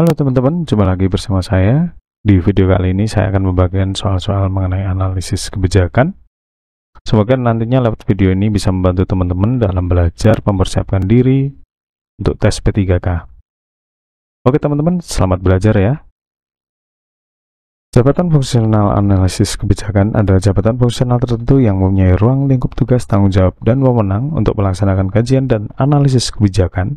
Halo teman-teman, jumpa lagi bersama saya. Di video kali ini saya akan membagikan soal-soal mengenai analisis kebijakan. Semoga nantinya lewat video ini bisa membantu teman-teman dalam belajar mempersiapkan diri untuk tes P3K. Oke teman-teman, selamat belajar ya. Jabatan fungsional analisis kebijakan adalah jabatan fungsional tertentu yang mempunyai ruang lingkup tugas tanggung jawab dan wewenang untuk melaksanakan kajian dan analisis kebijakan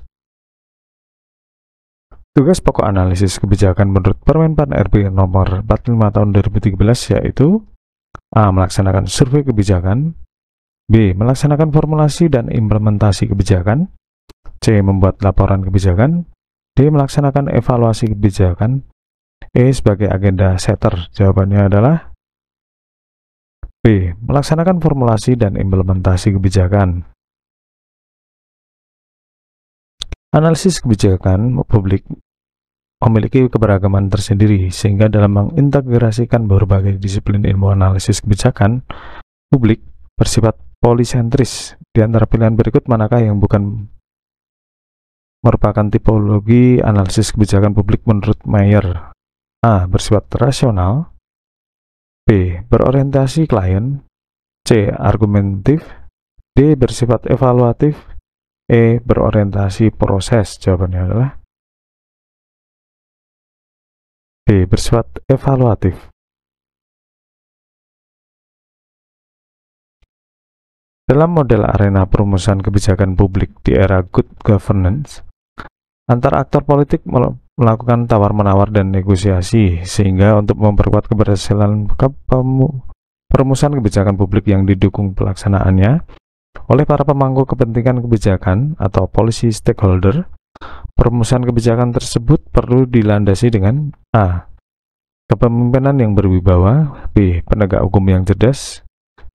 Tugas pokok analisis kebijakan menurut Permenpan RB nomor 45 tahun 2013 yaitu A. Melaksanakan survei kebijakan B. Melaksanakan formulasi dan implementasi kebijakan C. Membuat laporan kebijakan D. Melaksanakan evaluasi kebijakan E. Sebagai agenda setter jawabannya adalah B. Melaksanakan formulasi dan implementasi kebijakan Analisis kebijakan publik memiliki keberagaman tersendiri, sehingga dalam mengintegrasikan berbagai disiplin ilmu analisis kebijakan publik bersifat polisentris. Di antara pilihan berikut, manakah yang bukan merupakan tipologi analisis kebijakan publik menurut Mayer? A. Bersifat rasional B. Berorientasi klien C. Argumentif D. Bersifat evaluatif E. Berorientasi proses. Jawabannya adalah B. Bersifat evaluatif. Dalam model arena perumusan kebijakan publik di era good governance, antar aktor politik melakukan tawar-menawar dan negosiasi sehingga untuk memperkuat keberhasilan perumusan kebijakan publik yang didukung pelaksanaannya, oleh para pemangku kepentingan kebijakan atau policy stakeholder, perumusan kebijakan tersebut perlu dilandasi dengan A. Kepemimpinan yang berwibawa B. Penegak hukum yang cerdas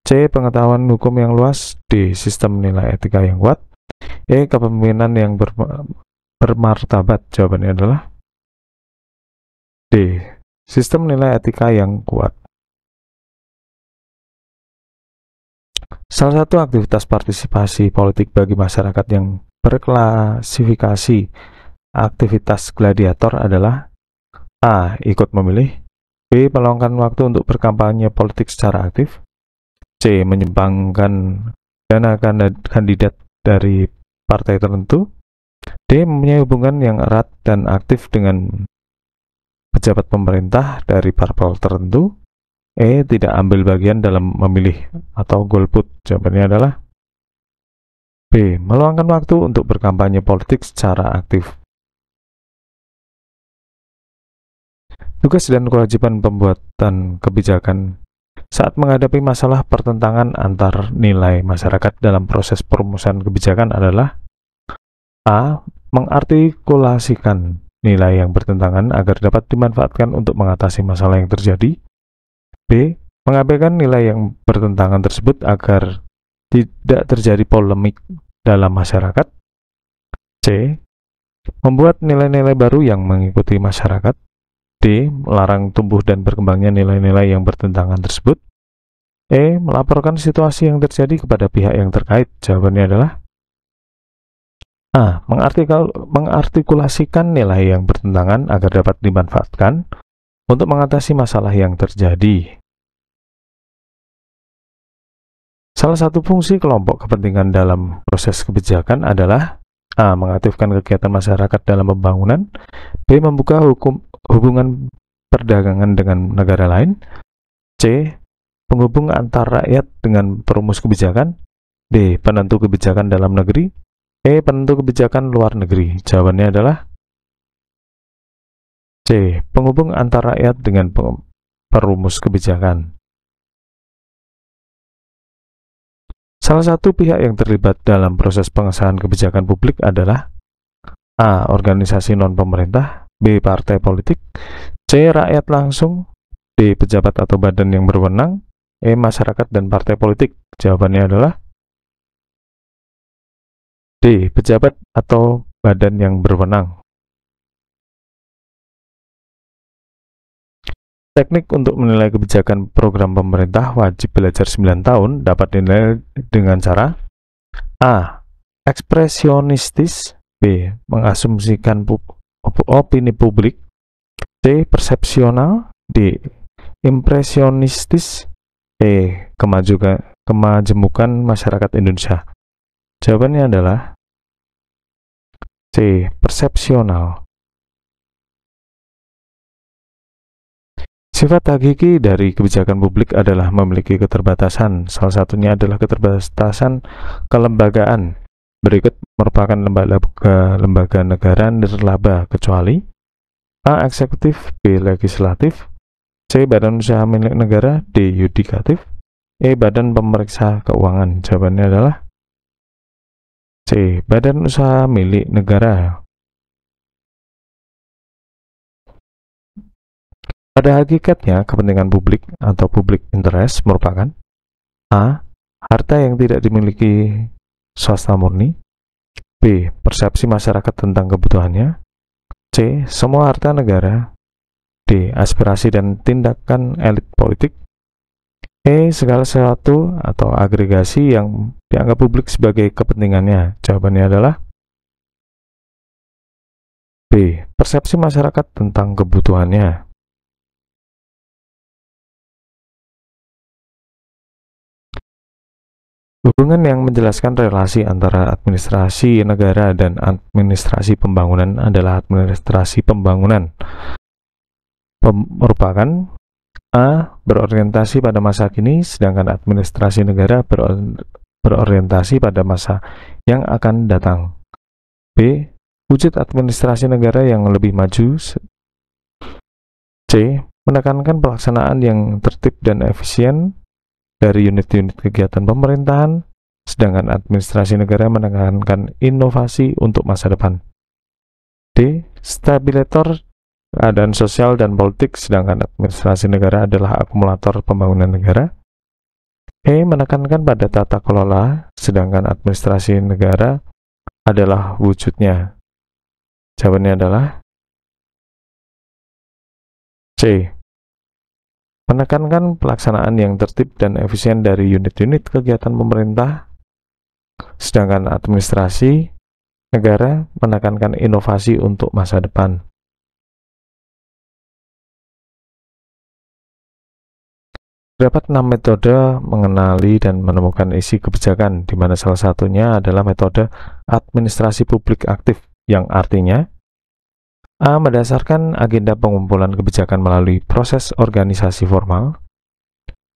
C. Pengetahuan hukum yang luas D. Sistem nilai etika yang kuat E. Kepemimpinan yang bermartabat Jawabannya adalah D. Sistem nilai etika yang kuat Salah satu aktivitas partisipasi politik bagi masyarakat yang berklasifikasi aktivitas gladiator adalah A. Ikut memilih B. Meluangkan waktu untuk berkampanye politik secara aktif C. Menyumbangkan dana kandidat dari partai tertentu D. Mempunyai hubungan yang erat dan aktif dengan pejabat pemerintah dari parpol tertentu E. Tidak ambil bagian dalam memilih atau golput. Jawabannya adalah B. Meluangkan waktu untuk berkampanye politik secara aktif. Tugas dan kewajiban pembuatan kebijakan saat menghadapi masalah pertentangan antar nilai masyarakat dalam proses perumusan kebijakan adalah A. Mengartikulasikan nilai yang bertentangan agar dapat dimanfaatkan untuk mengatasi masalah yang terjadi B. mengabaikan nilai yang bertentangan tersebut agar tidak terjadi polemik dalam masyarakat. C. Membuat nilai-nilai baru yang mengikuti masyarakat. D. Melarang tumbuh dan berkembangnya nilai-nilai yang bertentangan tersebut. E. Melaporkan situasi yang terjadi kepada pihak yang terkait. Jawabannya adalah A. mengartikulasikan nilai yang bertentangan agar dapat dimanfaatkan untuk mengatasi masalah yang terjadi. Salah satu fungsi kelompok kepentingan dalam proses kebijakan adalah A. Mengaktifkan kegiatan masyarakat dalam pembangunan B. Membuka hukum, hubungan perdagangan dengan negara lain C. Penghubung antar rakyat dengan perumus kebijakan D. Penentu kebijakan dalam negeri E. Penentu kebijakan luar negeri Jawabannya adalah C. Penghubung antara rakyat dengan perumus kebijakan. Salah satu pihak yang terlibat dalam proses pengesahan kebijakan publik adalah A. Organisasi non-pemerintah B. Partai politik C. Rakyat langsung D. Pejabat atau badan yang berwenang E. Masyarakat dan partai politik Jawabannya adalah D. Pejabat atau badan yang berwenang Teknik untuk menilai kebijakan program pemerintah wajib belajar 9 tahun dapat dinilai dengan cara A. Ekspresionistis B. Mengasumsikan pu opini publik C. Persepsional D. Impresionistis E. Kemajukan, kemajemukan masyarakat Indonesia Jawabannya adalah C. Persepsional Sifat hakiki dari kebijakan publik adalah memiliki keterbatasan. Salah satunya adalah keterbatasan kelembagaan. Berikut merupakan lembaga-lembaga negara nirlaba kecuali A. Eksekutif B. Legislatif C. Badan Usaha Milik Negara D. Yudikatif E. Badan Pemeriksa Keuangan Jawabannya adalah C. Badan Usaha Milik Negara Pada hakikatnya, kepentingan publik atau public interest merupakan A. Harta yang tidak dimiliki swasta murni B. Persepsi masyarakat tentang kebutuhannya C. Semua harta negara D. Aspirasi dan tindakan elit politik E. Segala sesuatu atau agregasi yang dianggap publik sebagai kepentingannya Jawabannya adalah B. Persepsi masyarakat tentang kebutuhannya Hubungan yang menjelaskan relasi antara administrasi negara dan administrasi pembangunan adalah administrasi pembangunan. Pem merupakan A. Berorientasi pada masa kini, sedangkan administrasi negara beror berorientasi pada masa yang akan datang. B. Wujud administrasi negara yang lebih maju. C. Menekankan pelaksanaan yang tertib dan efisien dari unit-unit kegiatan pemerintahan, sedangkan administrasi negara menekankan inovasi untuk masa depan. D. Stabilator keadaan sosial dan politik, sedangkan administrasi negara adalah akumulator pembangunan negara. E. Menekankan pada tata kelola, sedangkan administrasi negara adalah wujudnya. Jawabannya adalah C. Menekankan pelaksanaan yang tertib dan efisien dari unit-unit kegiatan pemerintah, sedangkan administrasi negara menekankan inovasi untuk masa depan. Terdapat enam metode mengenali dan menemukan isi kebijakan, di mana salah satunya adalah metode administrasi publik aktif, yang artinya A. Berdasarkan agenda pengumpulan kebijakan melalui proses organisasi formal.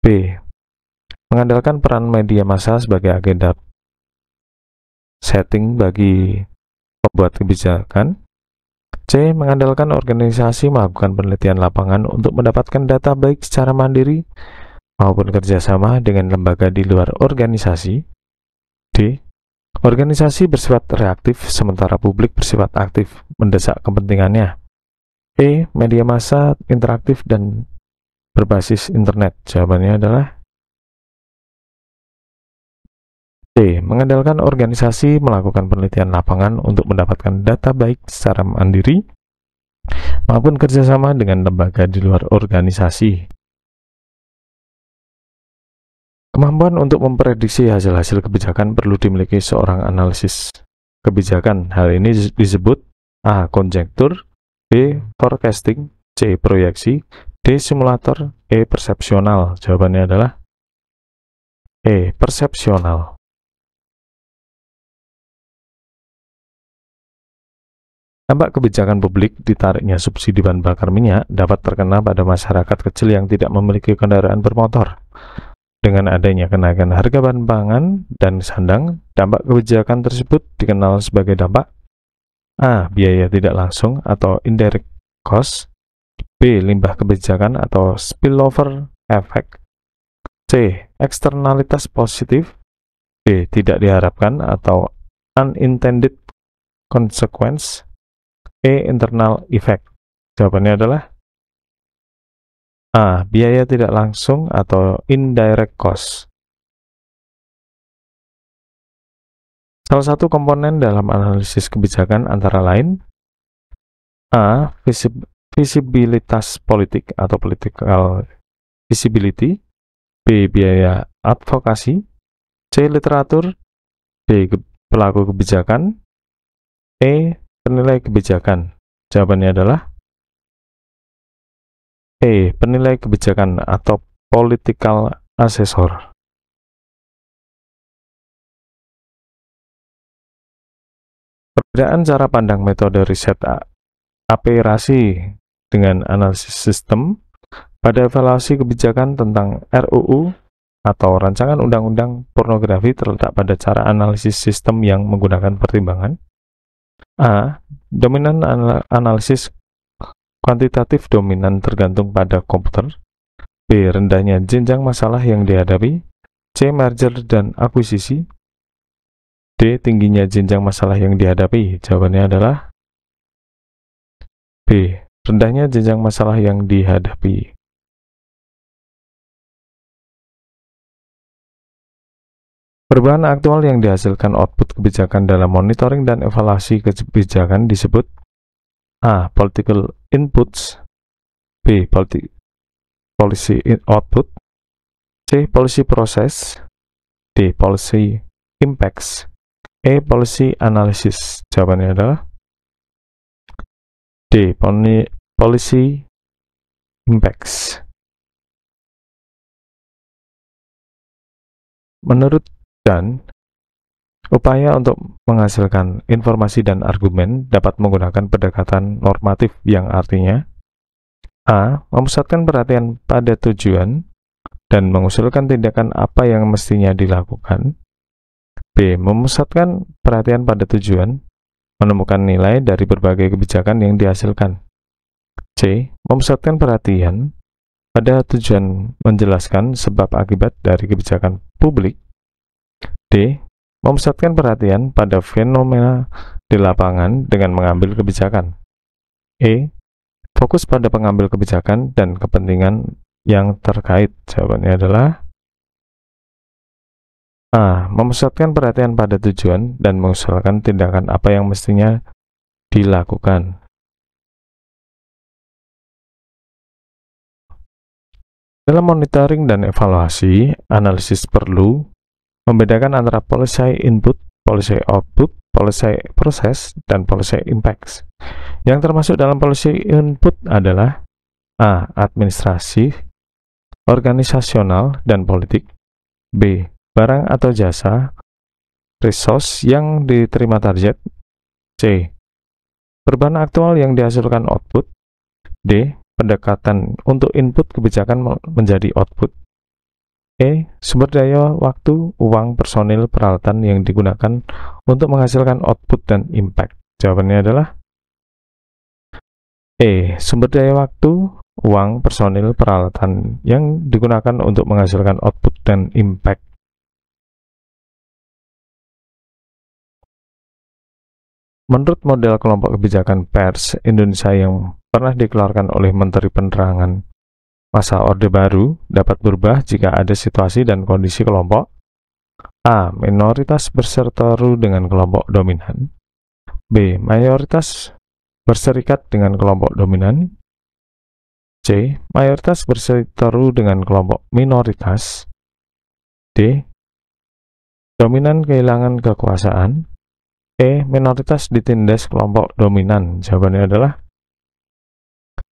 B. Mengandalkan peran media massa sebagai agenda setting bagi pembuat kebijakan. C. Mengandalkan organisasi melakukan penelitian lapangan untuk mendapatkan data baik secara mandiri maupun kerjasama dengan lembaga di luar organisasi. D. Organisasi bersifat reaktif, sementara publik bersifat aktif, mendesak kepentingannya. E. Media massa interaktif dan berbasis internet. Jawabannya adalah D. Mengandalkan organisasi melakukan penelitian lapangan untuk mendapatkan data baik secara mandiri maupun kerjasama dengan lembaga di luar organisasi. Kemampuan untuk memprediksi hasil-hasil kebijakan perlu dimiliki seorang analisis kebijakan. Hal ini disebut A. Konjektur B. Forecasting C. Proyeksi D. Simulator E. Persepsional Jawabannya adalah E. Persepsional Tampak kebijakan publik ditariknya subsidi bahan bakar minyak dapat terkena pada masyarakat kecil yang tidak memiliki kendaraan bermotor. Dengan adanya kenaikan harga bahan pangan dan sandang, dampak kebijakan tersebut dikenal sebagai dampak A. Biaya tidak langsung atau indirect cost B. Limbah kebijakan atau spillover effect C. Eksternalitas positif D. Tidak diharapkan atau unintended consequence E. Internal effect Jawabannya adalah A. Biaya tidak langsung atau indirect cost. Salah satu komponen dalam analisis kebijakan antara lain A. Visibilitas politik atau political visibility B. Biaya advokasi C. Literatur D. Pelaku kebijakan E. Penilai kebijakan Jawabannya adalah E. Penilai kebijakan atau political assessor. Perbedaan cara pandang metode riset aperasi dengan analisis sistem pada evaluasi kebijakan tentang RUU atau rancangan undang-undang pornografi terletak pada cara analisis sistem yang menggunakan pertimbangan A. Dominan analisis Kuantitatif dominan tergantung pada komputer, B. Rendahnya jenjang masalah yang dihadapi, C. Merger dan akuisisi, D. Tingginya jenjang masalah yang dihadapi? Jawabannya adalah B. Rendahnya jenjang masalah yang dihadapi. Perubahan aktual yang dihasilkan output kebijakan dalam monitoring dan evaluasi kebijakan disebut A. Political inputs B. Politi policy output C. Policy process D. Policy impacts E. Policy analysis Jawabannya adalah D. policy impacts Menurut Dan, Upaya untuk menghasilkan informasi dan argumen dapat menggunakan pendekatan normatif yang artinya A. Memusatkan perhatian pada tujuan dan mengusulkan tindakan apa yang mestinya dilakukan B. Memusatkan perhatian pada tujuan menemukan nilai dari berbagai kebijakan yang dihasilkan C. Memusatkan perhatian pada tujuan menjelaskan sebab akibat dari kebijakan publik D. Memusatkan perhatian pada fenomena di lapangan dengan mengambil kebijakan. E. Fokus pada pengambil kebijakan dan kepentingan yang terkait. Jawabannya adalah A. Memusatkan perhatian pada tujuan dan mengusulkan tindakan apa yang mestinya dilakukan. Dalam monitoring dan evaluasi, analisis perlu Membedakan antara policy input, policy output, policy proses, dan policy impacts. Yang termasuk dalam policy input adalah A. Administrasi, organisasional, dan politik. B. Barang atau jasa, resource yang diterima target. C. Perubahan aktual yang dihasilkan output. D. Pendekatan untuk input kebijakan menjadi output. E. Sumber daya waktu, uang, personil, peralatan yang digunakan untuk menghasilkan output dan impact. Jawabannya adalah E. Sumber daya waktu, uang, personil, peralatan yang digunakan untuk menghasilkan output dan impact. Menurut model kelompok kebijakan pers Indonesia yang pernah dikeluarkan oleh Menteri Penerangan Masa Orde Baru dapat berubah jika ada situasi dan kondisi kelompok A. Minoritas berseteru dengan kelompok dominan B. Mayoritas berserikat dengan kelompok dominan C. Mayoritas berseteru dengan kelompok minoritas D. Dominan kehilangan kekuasaan E. Minoritas ditindas kelompok dominan Jawabannya adalah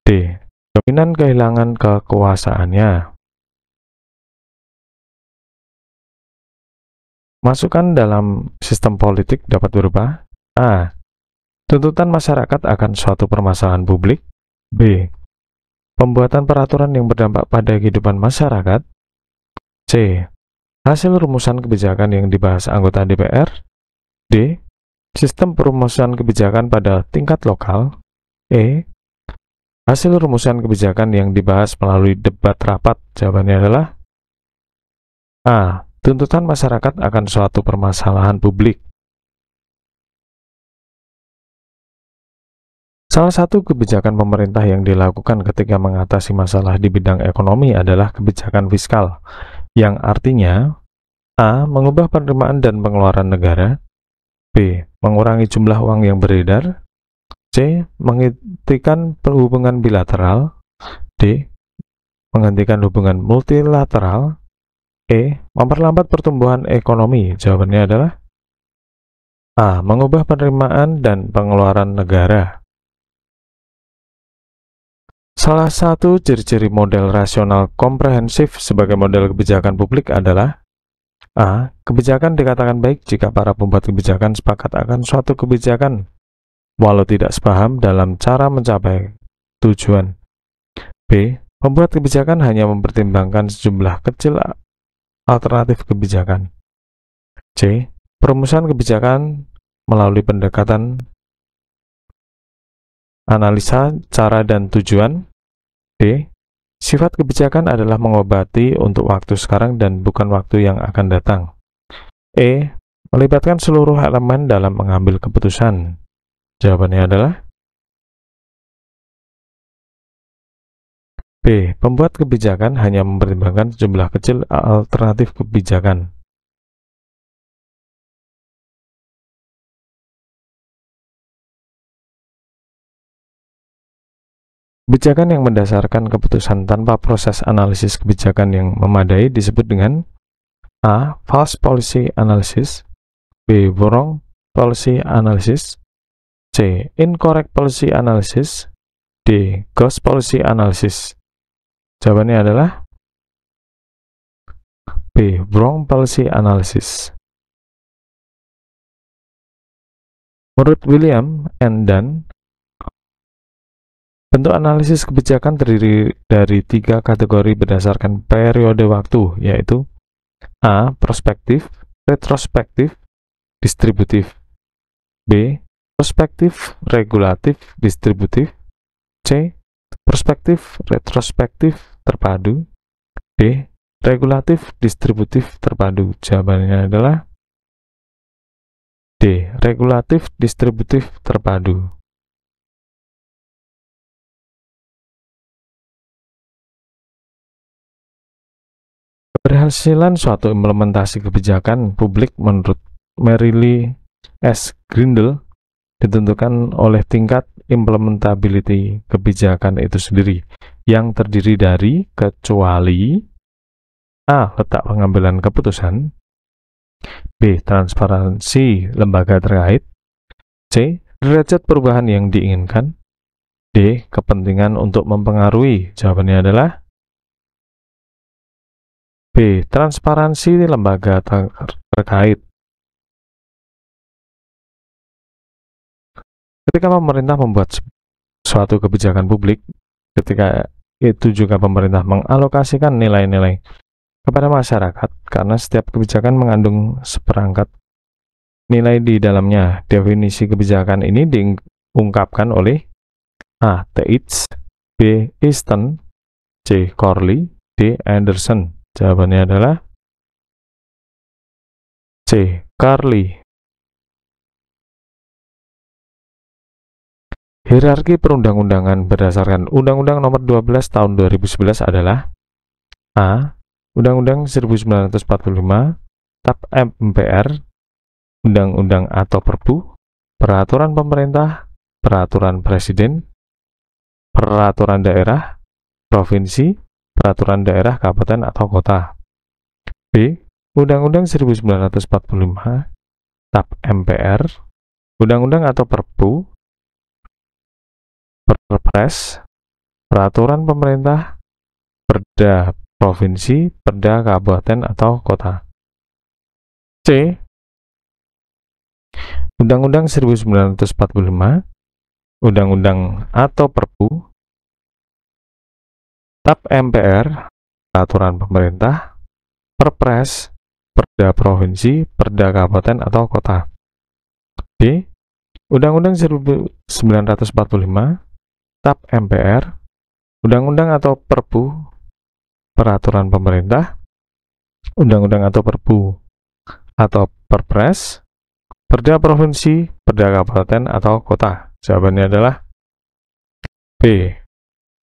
D dominan kehilangan kekuasaannya. Masukan dalam sistem politik dapat berupa A. Tuntutan masyarakat akan suatu permasalahan publik B. Pembuatan peraturan yang berdampak pada kehidupan masyarakat C. Hasil rumusan kebijakan yang dibahas anggota DPR D. Sistem perumusan kebijakan pada tingkat lokal E. Hasil rumusan kebijakan yang dibahas melalui debat rapat jawabannya adalah A. Tuntutan masyarakat akan suatu permasalahan publik. Salah satu kebijakan pemerintah yang dilakukan ketika mengatasi masalah di bidang ekonomi adalah kebijakan fiskal, yang artinya A. Mengubah penerimaan dan pengeluaran negara B. Mengurangi jumlah uang yang beredar Menghentikan perhubungan bilateral D. Menghentikan hubungan multilateral E. Memperlambat pertumbuhan ekonomi Jawabannya adalah A. Mengubah penerimaan dan pengeluaran negara Salah satu ciri-ciri model rasional komprehensif sebagai model kebijakan publik adalah A. Kebijakan dikatakan baik jika para pembuat kebijakan sepakat akan suatu kebijakan walau tidak sepaham dalam cara mencapai tujuan. B. Pembuat kebijakan hanya mempertimbangkan sejumlah kecil alternatif kebijakan. C. Perumusan kebijakan melalui pendekatan analisa cara dan tujuan. D. Sifat kebijakan adalah mengobati untuk waktu sekarang dan bukan waktu yang akan datang. E. Melibatkan seluruh elemen dalam mengambil keputusan. Jawabannya adalah B. Pembuat kebijakan hanya mempertimbangkan jumlah kecil alternatif kebijakan. Kebijakan yang mendasarkan keputusan tanpa proses analisis kebijakan yang memadai disebut dengan A. False Policy Analysis B. Wrong Policy Analysis C. Incorrect policy analysis D. Ghost policy analysis Jawabannya adalah B. Wrong policy analysis Menurut William and dan Bentuk analisis kebijakan terdiri dari tiga kategori berdasarkan periode waktu, yaitu A. Prospektif, retrospektif, distributif B prospektif regulatif distributif C. Prospektif retrospektif terpadu D. Regulatif distributif terpadu jawabannya adalah D. Regulatif distributif terpadu Keberhasilan suatu implementasi kebijakan publik menurut Merrily S. Grindel ditentukan oleh tingkat implementability kebijakan itu sendiri yang terdiri dari kecuali A. Letak pengambilan keputusan B. Transparansi lembaga terkait C. Derajat perubahan yang diinginkan D. Kepentingan untuk mempengaruhi Jawabannya adalah B. Transparansi lembaga terkait Ketika pemerintah membuat suatu kebijakan publik, ketika itu juga pemerintah mengalokasikan nilai-nilai kepada masyarakat karena setiap kebijakan mengandung seperangkat nilai di dalamnya. Definisi kebijakan ini diungkapkan oleh A. Teitz, B. Easton, C. Corley, D. Anderson. Jawabannya adalah C. Carly. Hierarki perundang-undangan berdasarkan Undang-Undang Nomor 12 Tahun 2011 adalah A. Undang-Undang 1945 Tap MPR Undang-Undang atau Perpu Peraturan Pemerintah Peraturan Presiden Peraturan Daerah Provinsi Peraturan Daerah Kabupaten atau Kota B. Undang-Undang 1945 Tap MPR Undang-Undang atau Perpu Perpres, peraturan pemerintah, perda provinsi, perda kabupaten atau kota. C. Undang-Undang 1945, Undang-Undang atau Perpu, TAP MPR, peraturan pemerintah, Perpres, perda provinsi, perda kabupaten atau kota. D. Undang-Undang 1945, TAP MPR, Undang-Undang atau Perpu, Peraturan Pemerintah, Undang-Undang atau Perpu, atau Perpres, Perda Provinsi, Perda Kabupaten atau Kota. Jawabannya adalah B.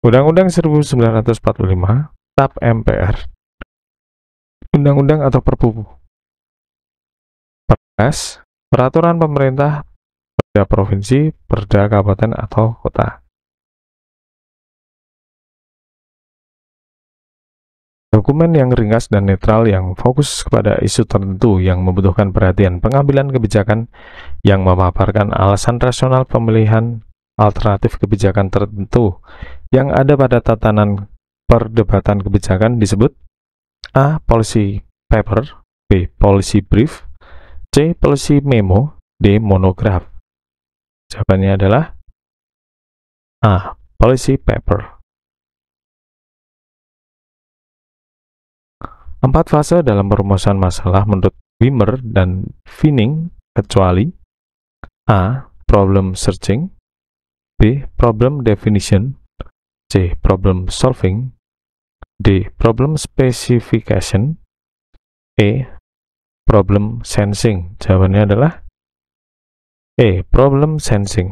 Undang-Undang 1945, TAP MPR, Undang-Undang atau Perpu, Perpres, Peraturan Pemerintah, Perda Provinsi, Perda Kabupaten atau Kota. Dokumen yang ringkas dan netral yang fokus kepada isu tertentu yang membutuhkan perhatian pengambilan kebijakan yang memaparkan alasan rasional pemilihan alternatif kebijakan tertentu yang ada pada tatanan perdebatan kebijakan disebut A. Policy Paper B. Policy Brief C. Policy Memo D. Monograph. Jawabannya adalah A. Policy Paper Empat fase dalam perumusan masalah menurut Wimmer dan Finning kecuali A. Problem searching B. Problem definition C. Problem solving D. Problem specification E. Problem sensing Jawabannya adalah E. Problem sensing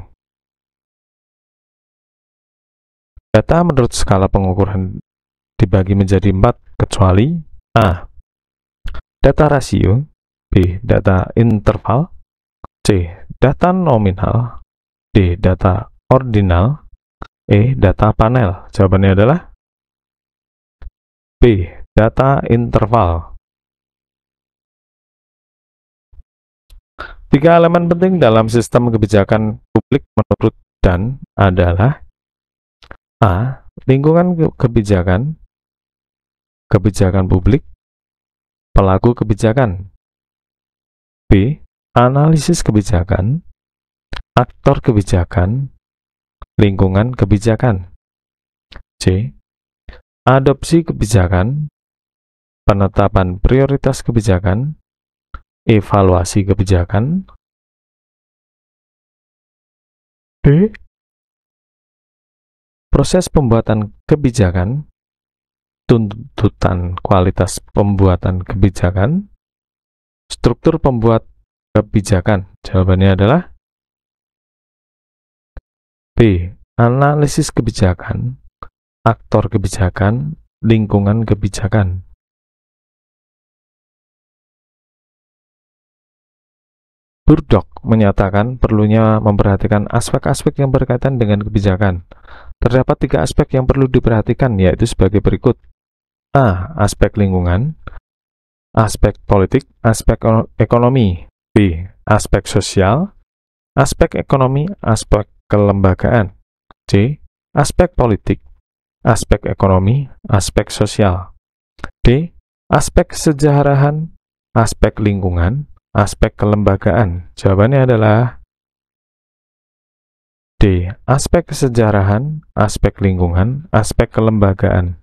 Data menurut skala pengukuran dibagi menjadi empat kecuali A. Data rasio B. Data interval C. Data nominal D. Data ordinal E. Data panel Jawabannya adalah B. Data interval Tiga elemen penting dalam sistem kebijakan publik menurut dan adalah A. Lingkungan kebijakan kebijakan publik, pelaku kebijakan. B. Analisis kebijakan, aktor kebijakan, lingkungan kebijakan. C. Adopsi kebijakan, penetapan prioritas kebijakan, evaluasi kebijakan. D. Proses pembuatan kebijakan, tuntutan kualitas pembuatan kebijakan, struktur pembuat kebijakan. Jawabannya adalah B. Analisis kebijakan, aktor kebijakan, lingkungan kebijakan. Burdock menyatakan perlunya memperhatikan aspek-aspek yang berkaitan dengan kebijakan. Terdapat tiga aspek yang perlu diperhatikan, yaitu sebagai berikut. A. Aspek lingkungan Aspek politik, aspek e, ekonomi B. Aspek sosial Aspek ekonomi, aspek kelembagaan C. Aspek politik Aspek ekonomi, aspek sosial D. Aspek sejarahan, aspek lingkungan, aspek kelembagaan Jawabannya adalah D. Aspek sejarahan, aspek lingkungan, aspek kelembagaan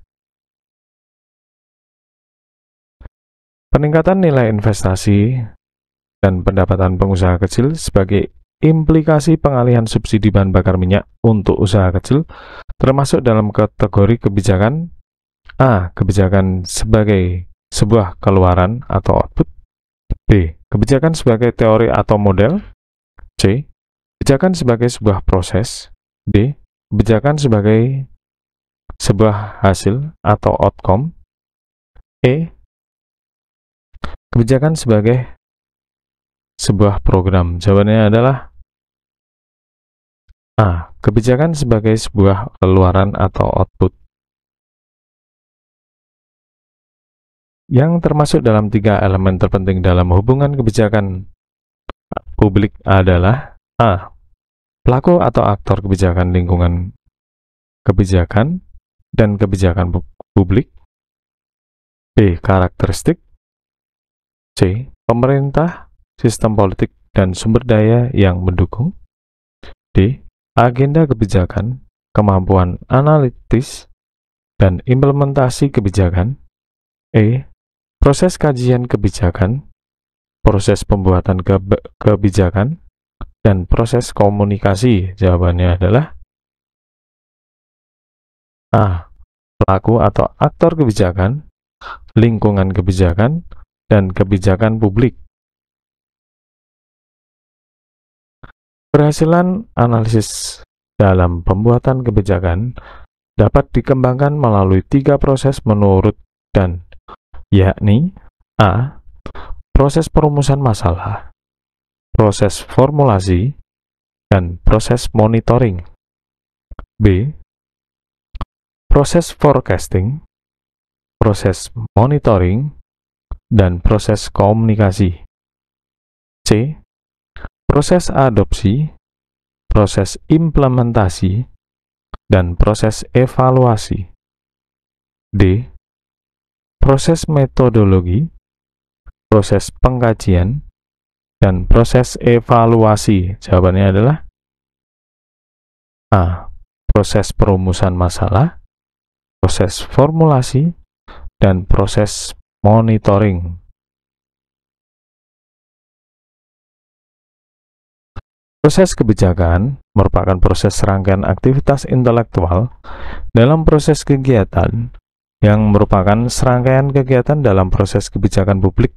Peningkatan nilai investasi dan pendapatan pengusaha kecil sebagai implikasi pengalihan subsidi bahan bakar minyak untuk usaha kecil termasuk dalam kategori kebijakan A. Kebijakan sebagai sebuah keluaran atau output B. Kebijakan sebagai teori atau model C. Kebijakan sebagai sebuah proses D. Kebijakan sebagai sebuah hasil atau outcome E kebijakan sebagai sebuah program? Jawabannya adalah A. Kebijakan sebagai sebuah keluaran atau output yang termasuk dalam tiga elemen terpenting dalam hubungan kebijakan publik adalah A. Pelaku atau aktor kebijakan lingkungan kebijakan dan kebijakan publik B. Karakteristik C. Pemerintah, sistem politik dan sumber daya yang mendukung. D. Agenda kebijakan, kemampuan analitis dan implementasi kebijakan. E. Proses kajian kebijakan, proses pembuatan ke kebijakan, dan proses komunikasi. Jawabannya adalah A. Pelaku atau aktor kebijakan, lingkungan kebijakan, dan kebijakan publik. Keberhasilan analisis dalam pembuatan kebijakan dapat dikembangkan melalui tiga proses menurut dan yakni A. Proses perumusan masalah, proses formulasi, dan proses monitoring. B. Proses forecasting, proses monitoring, dan proses komunikasi. C. Proses adopsi, proses implementasi, dan proses evaluasi. D. Proses metodologi, proses pengkajian, dan proses evaluasi. Jawabannya adalah A. Proses perumusan masalah, proses formulasi, dan proses monitoring Proses kebijakan merupakan proses serangkaian aktivitas intelektual dalam proses kegiatan yang merupakan serangkaian kegiatan dalam proses kebijakan publik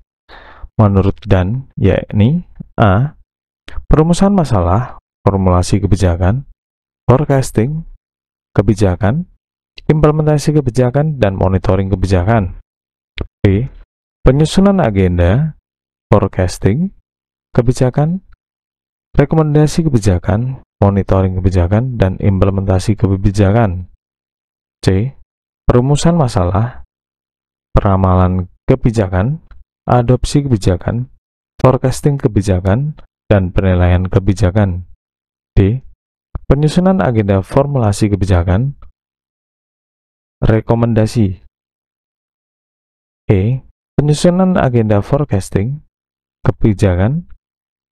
menurut Dan, yakni A. Perumusan masalah, formulasi kebijakan, forecasting, kebijakan, implementasi kebijakan, dan monitoring kebijakan. B. Penyusunan agenda, forecasting, kebijakan, rekomendasi kebijakan, monitoring kebijakan, dan implementasi kebijakan. C. Perumusan masalah, peramalan kebijakan, adopsi kebijakan, forecasting kebijakan, dan penilaian kebijakan. D. Penyusunan agenda formulasi kebijakan, rekomendasi, E. Penyusunan agenda forecasting, kebijakan,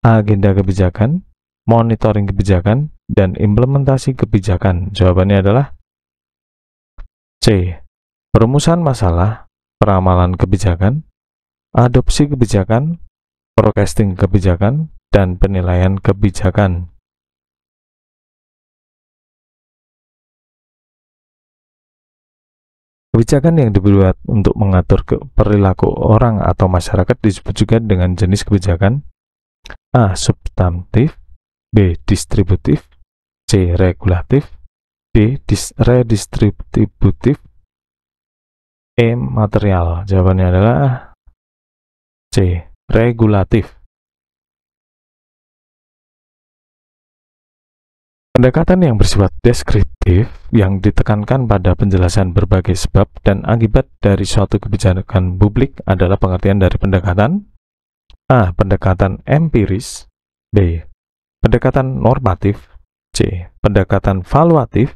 agenda kebijakan, monitoring kebijakan, dan implementasi kebijakan. Jawabannya adalah C. Perumusan masalah, peramalan kebijakan, adopsi kebijakan, forecasting kebijakan, dan penilaian kebijakan. Kebijakan yang dibuat untuk mengatur ke perilaku orang atau masyarakat disebut juga dengan jenis kebijakan A. Substantif B. Distributif C. Regulatif D. redistributif E. Material Jawabannya adalah C. Regulatif Pendekatan yang bersifat deskriptif yang ditekankan pada penjelasan berbagai sebab dan akibat dari suatu kebijakan publik adalah pengertian dari pendekatan A. Pendekatan empiris B. Pendekatan normatif C. Pendekatan valuatif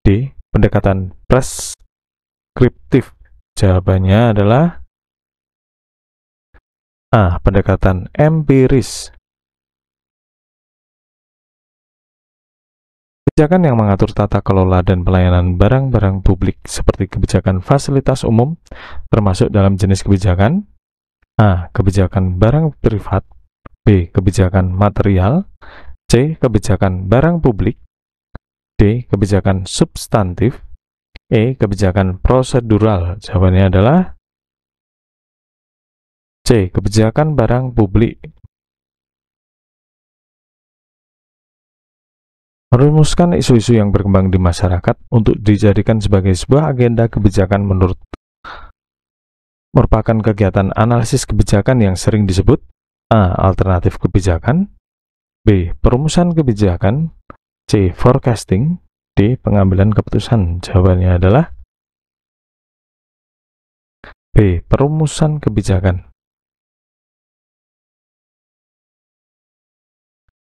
D. Pendekatan preskriptif Jawabannya adalah A. Pendekatan empiris Kebijakan yang mengatur tata kelola dan pelayanan barang-barang publik seperti kebijakan fasilitas umum, termasuk dalam jenis kebijakan A. Kebijakan barang privat B. Kebijakan material C. Kebijakan barang publik D. Kebijakan substantif E. Kebijakan prosedural Jawabannya adalah C. Kebijakan barang publik merumuskan isu-isu yang berkembang di masyarakat untuk dijadikan sebagai sebuah agenda kebijakan menurut merupakan kegiatan analisis kebijakan yang sering disebut A. Alternatif kebijakan B. Perumusan kebijakan C. Forecasting D. Pengambilan keputusan Jawabannya adalah B. Perumusan kebijakan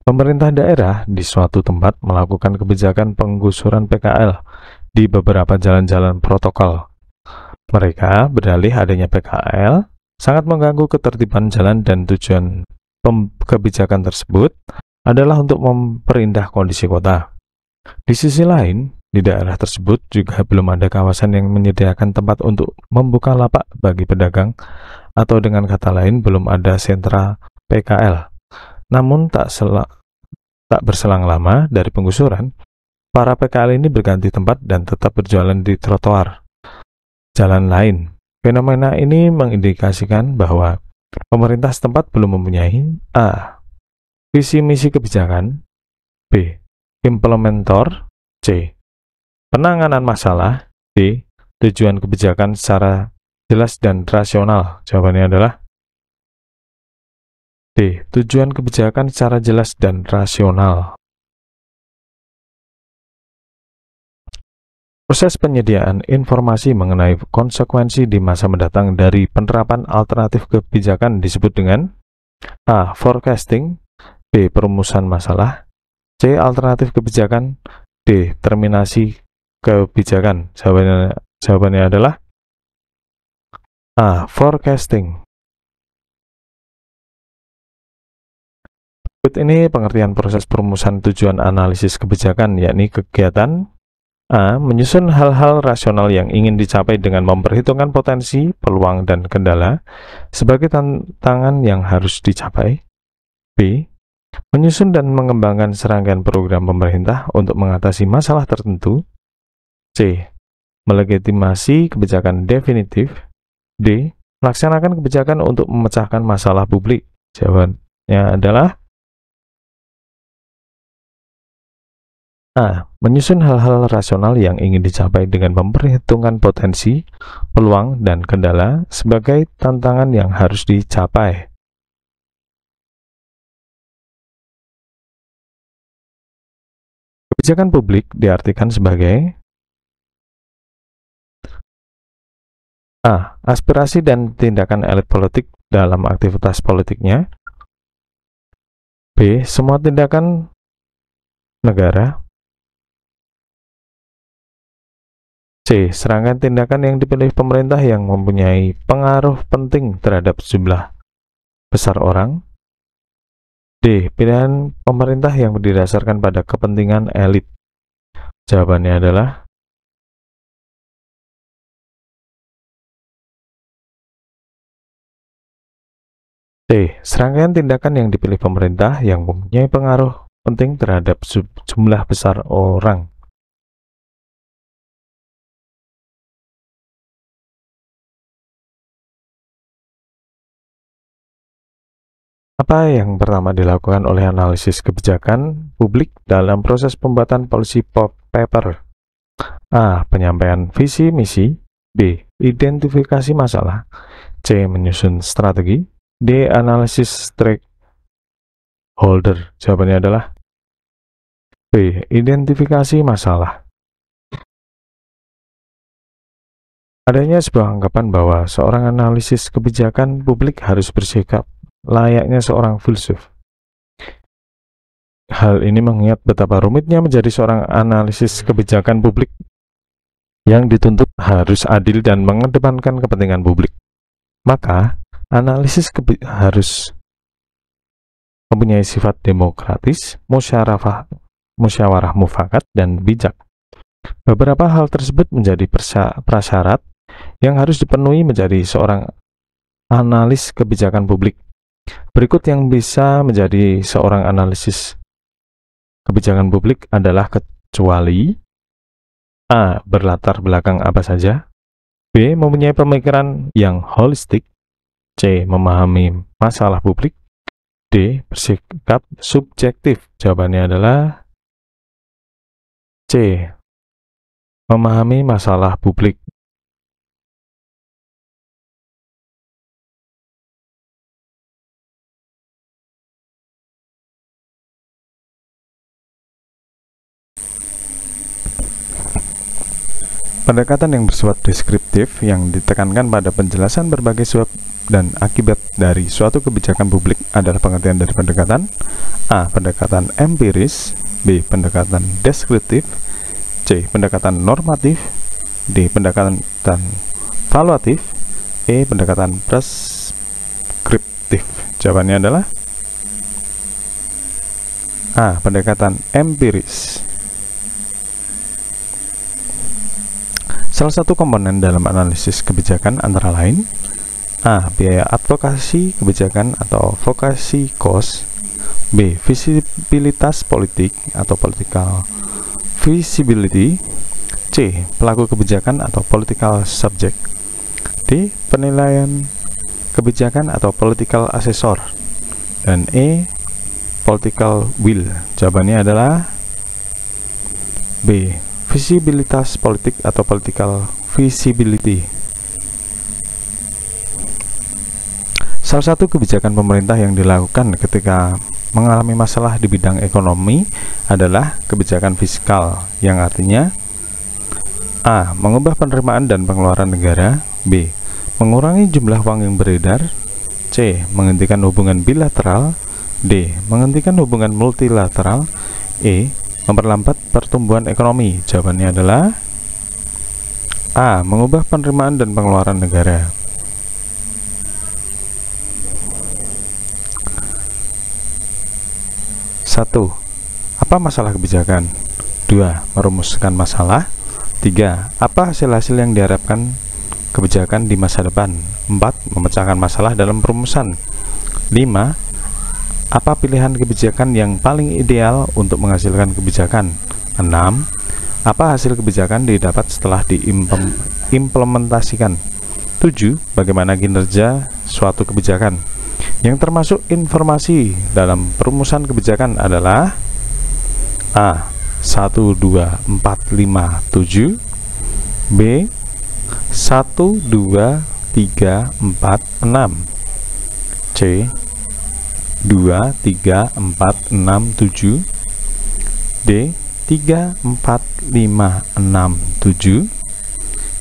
Pemerintah daerah di suatu tempat melakukan kebijakan penggusuran PKL di beberapa jalan-jalan protokol. Mereka berdalih adanya PKL sangat mengganggu ketertiban jalan dan tujuan kebijakan tersebut adalah untuk memperindah kondisi kota. Di sisi lain, di daerah tersebut juga belum ada kawasan yang menyediakan tempat untuk membuka lapak bagi pedagang atau dengan kata lain belum ada sentra PKL. Namun tak, selak Tak berselang lama dari penggusuran, para PKL ini berganti tempat dan tetap berjualan di trotoar jalan lain. Fenomena ini mengindikasikan bahwa pemerintah setempat belum mempunyai A. Visi misi kebijakan B. Implementor C. Penanganan masalah D. Tujuan kebijakan secara jelas dan rasional. Jawabannya adalah Tujuan kebijakan secara jelas dan rasional. Proses penyediaan informasi mengenai konsekuensi di masa mendatang dari penerapan alternatif kebijakan disebut dengan A. Forecasting B. Perumusan masalah C. Alternatif kebijakan D. Terminasi kebijakan Jawabannya, jawabannya adalah A. Forecasting Berikut ini pengertian proses perumusan tujuan analisis kebijakan, yakni kegiatan A. Menyusun hal-hal rasional yang ingin dicapai dengan memperhitungkan potensi, peluang, dan kendala sebagai tantangan yang harus dicapai. B. Menyusun dan mengembangkan serangkaian program pemerintah untuk mengatasi masalah tertentu. C. Melegitimasi kebijakan definitif. D. Melaksanakan kebijakan untuk memecahkan masalah publik. Jawabannya adalah A. Menyusun hal-hal rasional yang ingin dicapai dengan memperhitungkan potensi, peluang, dan kendala sebagai tantangan yang harus dicapai. Kebijakan publik diartikan sebagai A. Aspirasi dan tindakan elit politik dalam aktivitas politiknya B. Semua tindakan negara C. Serangkaian tindakan yang dipilih pemerintah yang mempunyai pengaruh penting terhadap jumlah besar orang. D. Pilihan pemerintah yang didasarkan pada kepentingan elit. Jawabannya adalah D. Serangkaian tindakan yang dipilih pemerintah yang mempunyai pengaruh penting terhadap jumlah besar orang. Apa yang pertama dilakukan oleh analisis kebijakan publik dalam proses pembuatan polisi pop paper? A. Penyampaian visi misi B. Identifikasi masalah C. Menyusun strategi D. Analisis stakeholder Jawabannya adalah B. Identifikasi masalah Adanya sebuah anggapan bahwa seorang analisis kebijakan publik harus bersikap layaknya seorang filsuf. Hal ini mengingat betapa rumitnya menjadi seorang analisis kebijakan publik yang dituntut harus adil dan mengedepankan kepentingan publik. Maka, analisis harus mempunyai sifat demokratis, musyawarah, musyawarah mufakat, dan bijak. Beberapa hal tersebut menjadi prasyarat yang harus dipenuhi menjadi seorang analis kebijakan publik. Berikut yang bisa menjadi seorang analisis kebijakan publik adalah kecuali A. Berlatar belakang apa saja B. Mempunyai pemikiran yang holistik C. Memahami masalah publik D. Bersikap subjektif Jawabannya adalah C. Memahami masalah publik Pendekatan yang bersifat deskriptif yang ditekankan pada penjelasan berbagai sebab dan akibat dari suatu kebijakan publik adalah pengertian dari pendekatan A. Pendekatan empiris B. Pendekatan deskriptif C. Pendekatan normatif D. Pendekatan valuatif E. Pendekatan preskriptif Jawabannya adalah A. Pendekatan empiris Salah satu komponen dalam analisis kebijakan antara lain A. Biaya advokasi kebijakan atau vokasi cost B. Visibilitas politik atau political visibility C. Pelaku kebijakan atau political subject D. Penilaian kebijakan atau political assessor dan E. Political will jawabannya adalah B visibilitas politik atau political visibility. Salah satu kebijakan pemerintah yang dilakukan ketika mengalami masalah di bidang ekonomi adalah kebijakan fiskal, yang artinya A. Mengubah penerimaan dan pengeluaran negara B. Mengurangi jumlah uang yang beredar C. Menghentikan hubungan bilateral D. Menghentikan hubungan multilateral E Memperlambat pertumbuhan ekonomi. Jawabannya adalah A. Mengubah penerimaan dan pengeluaran negara. Satu, apa masalah kebijakan? Dua, merumuskan masalah. Tiga, apa hasil-hasil yang diharapkan kebijakan di masa depan? Empat, memecahkan masalah dalam perumusan. Lima, apa pilihan kebijakan yang paling ideal untuk menghasilkan kebijakan? 6. Apa hasil kebijakan didapat setelah diimplementasikan? 7. Bagaimana kinerja suatu kebijakan? Yang termasuk informasi dalam perumusan kebijakan adalah A. 1, 2, 4, 5, 7 B. 1, 2, 3, 4, 6 C. 2, 3, 4, 6, 7 D 3, 4, 5, 6, 7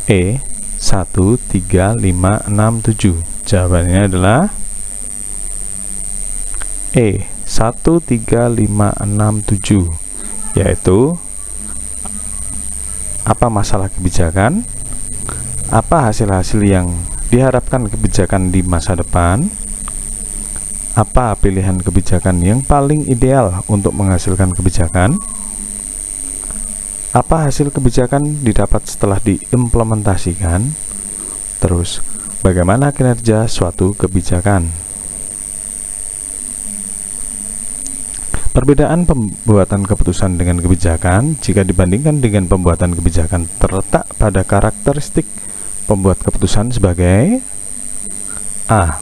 E 1, 3, 5, 6, 7 Jawabannya adalah E 1, 3, 5, 6, 7 Yaitu Apa masalah kebijakan Apa hasil-hasil yang diharapkan kebijakan di masa depan apa pilihan kebijakan yang paling ideal untuk menghasilkan kebijakan? Apa hasil kebijakan didapat setelah diimplementasikan? Terus, bagaimana kinerja suatu kebijakan? Perbedaan pembuatan keputusan dengan kebijakan jika dibandingkan dengan pembuatan kebijakan terletak pada karakteristik pembuat keputusan sebagai A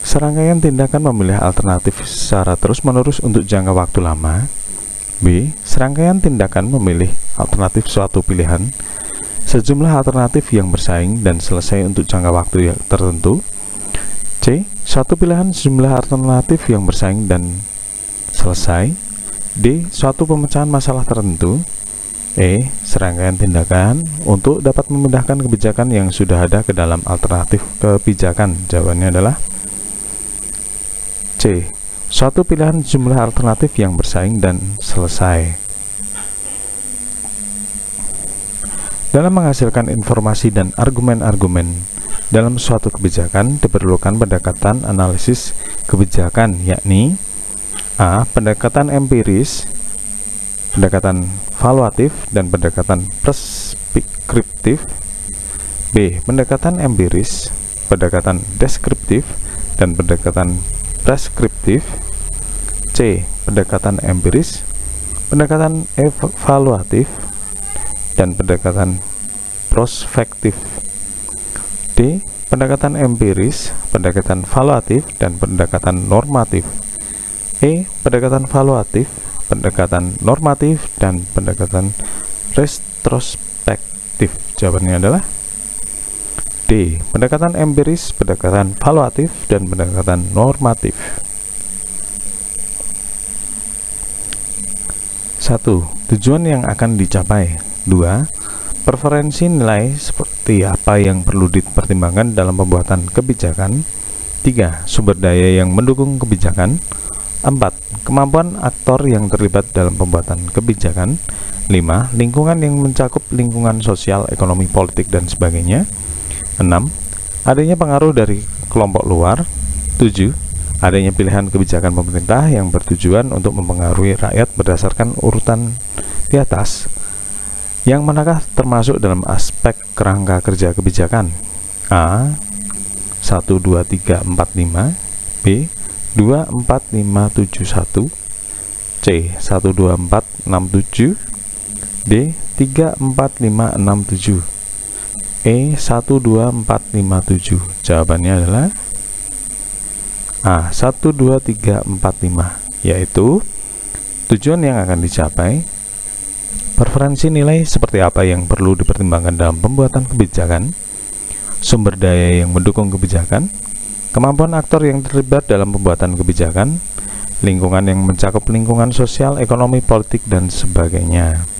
Serangkaian tindakan memilih alternatif secara terus-menerus untuk jangka waktu lama. B. Serangkaian tindakan memilih alternatif suatu pilihan, sejumlah alternatif yang bersaing dan selesai untuk jangka waktu yang tertentu. C. Suatu pilihan sejumlah alternatif yang bersaing dan selesai. D. Suatu pemecahan masalah tertentu. E. Serangkaian tindakan untuk dapat memindahkan kebijakan yang sudah ada ke dalam alternatif kebijakan. Jawabannya adalah C. Suatu pilihan jumlah alternatif yang bersaing dan selesai. Dalam menghasilkan informasi dan argumen-argumen dalam suatu kebijakan diperlukan pendekatan analisis kebijakan yakni A. Pendekatan empiris, pendekatan valuatif dan pendekatan preskriptif B. Pendekatan empiris, pendekatan deskriptif dan pendekatan preskriptif, C. pendekatan empiris, pendekatan evaluatif, dan pendekatan prospektif. D. pendekatan empiris, pendekatan evaluatif, dan pendekatan normatif. E. pendekatan evaluatif, pendekatan normatif, dan pendekatan retrospektif. Jawabannya adalah D. Pendekatan empiris, pendekatan valuatif, dan pendekatan normatif. 1. Tujuan yang akan dicapai. 2. Preferensi nilai seperti apa yang perlu dipertimbangkan dalam pembuatan kebijakan. 3. Sumber daya yang mendukung kebijakan. 4. Kemampuan aktor yang terlibat dalam pembuatan kebijakan. 5. Lingkungan yang mencakup lingkungan sosial, ekonomi, politik, dan sebagainya. 6. Adanya pengaruh dari kelompok luar. 7. Adanya pilihan kebijakan pemerintah yang bertujuan untuk mempengaruhi rakyat berdasarkan urutan di atas yang manakah termasuk dalam aspek kerangka kerja kebijakan? A. 1 2 3 4 5 B. 2 4 5 7 1 C. 1 2 4 6 7 D. 3 4 5 6 7 E12457 jawabannya adalah A12345 yaitu tujuan yang akan dicapai preferensi nilai seperti apa yang perlu dipertimbangkan dalam pembuatan kebijakan sumber daya yang mendukung kebijakan kemampuan aktor yang terlibat dalam pembuatan kebijakan lingkungan yang mencakup lingkungan sosial, ekonomi, politik, dan sebagainya.